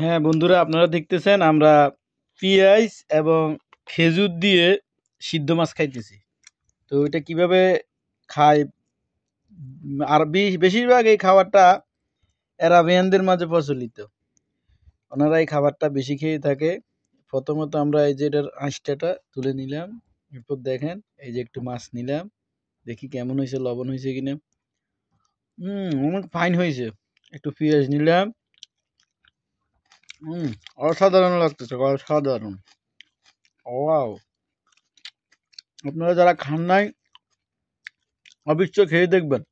হ্যাঁ বন্ধুরা আপনারা দেখতেছেন আমরা পিঁয়াজ এবং খেজুর দিয়ে সিদ্ধ মাছ খাইতেছি তো এটা কিভাবে খাই আর বেশিরভাগ এই খাবারটা অ্যারাবিয়ানদের মাঝে প্রচলিত ওনারা এই খাবারটা বেশি খেয়ে থাকে প্রথমত আমরা এই যে এটার আঁশটাটা তুলে নিলাম এরপর দেখেন এই যে একটু মাছ নিলাম দেখি কেমন হয়েছে লবণ হয়েছে কিনা হুম অনেক ফাইন হয়েছে একটু পিঁয়াজ নিলাম হুম অসাধারণ লাগতেছে অসাধারণ ওয়াও আপনারা যারা খান নাই অবিশ্ব খেয়ে দেখবেন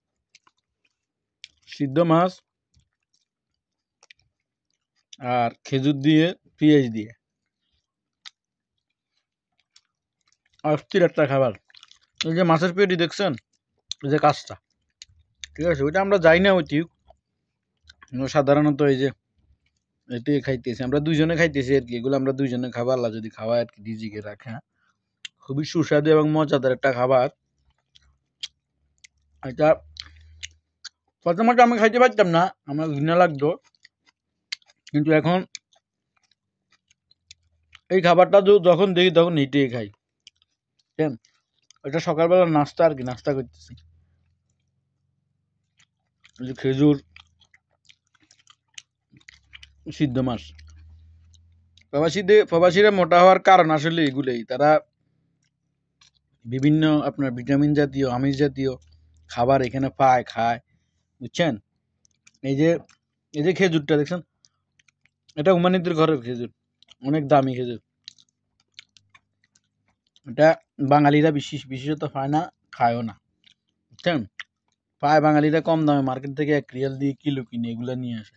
সিদ্ধ মাছ আর খেজুর দিয়ে পিঁয়াজ দিয়ে অস্থির একটা খাবার এই যে মাছের পেটি দেখছেন এই যে কাজটা ঠিক আছে ওইটা আমরা যাই না ওই সাধারণত এই যে এটাই খাইতেছি আমরা দুইজনে খাইতেছি আর কি এগুলো আমরা দুইজনে খাবার আল্লাহ যদি খাওয়া আর কি রিজিকে রাখা হ্যাঁ? খুবই সুস্বাদু এবং মজাদার একটা খাবার এটা আচ্ছা, প্রথমত আমি খাইতে পারতাম না আমার ঘৃণা লাগতো কিন্তু এখন এই খাবারটা যখন দেখি তখন এটাই খাই কেন এটা সকালবেলা নাস্তা আর কি নাস্তা করতেছি খেজুর সিদ্ধ মাছ প্রবাসীদের প্রবাসীরা মোটা হওয়ার কারণ আসলে এগুলোই তারা বিভিন্ন আপনার ভিটামিন জাতীয় আমিষ জাতীয় খাবার এখানে পায় খায় বুঝছেন এই যে এই যে খেজুরটা দেখছেন এটা উমানিদের ঘরের খেজুর অনেক দামি খেজুর এটা বাঙালিরা বিশেষ বিশেষত পায় না খায়ও না বুঝছেন পায় বাঙালিরা কম দামে মার্কেট থেকে এক রিয়াল দিয়ে কিলো কিনে এগুলো নিয়ে আসে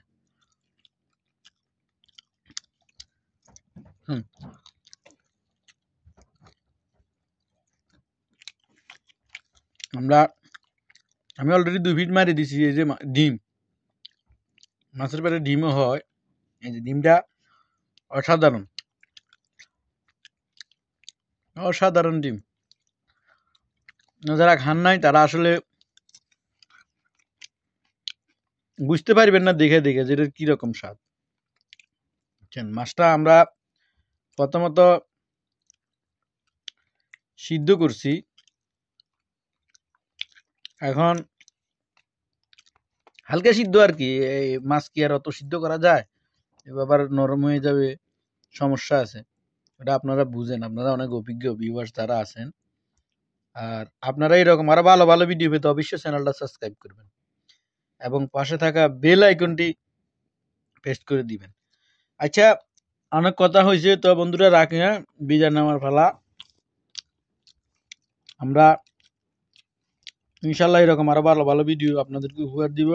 আমি অলরেডি দু ফিট মারি দিছি এই যে ডিম মাছের পেটে ডিমও হয় এই যে ডিমটা অসাধারণ অসাধারণ ডিম যারা খান নাই তারা আসলে বুঝতে পারবেন না দেখে দেখে যে এটার কীরকম স্বাদ মাছটা আমরা প্রথমত সিদ্ধ করছি এখন হালকা সিদ্ধ আর কি এই মাছ কি আর অত সিদ্ধ করা যায় এবার নরম হয়ে যাবে সমস্যা আছে এটা আপনারা বুঝেন আপনারা অনেক অভিজ্ঞ ভিউয়ার্স যারা আছেন আর আপনারা এরকম আরও ভালো ভালো ভিডিও পেতে অবশ্যই চ্যানেলটা সাবস্ক্রাইব করবেন এবং পাশে থাকা বেল আইকনটি পেস্ট করে দিবেন আচ্ছা অনেক কথা হয়েছে তো বন্ধুরা রাখি হ্যাঁ বিজার নামার ফালা আমরা ইনশাল্লাহ এরকম আরও ভালো ভালো ভিডিও আপনাদেরকে উপহার দিব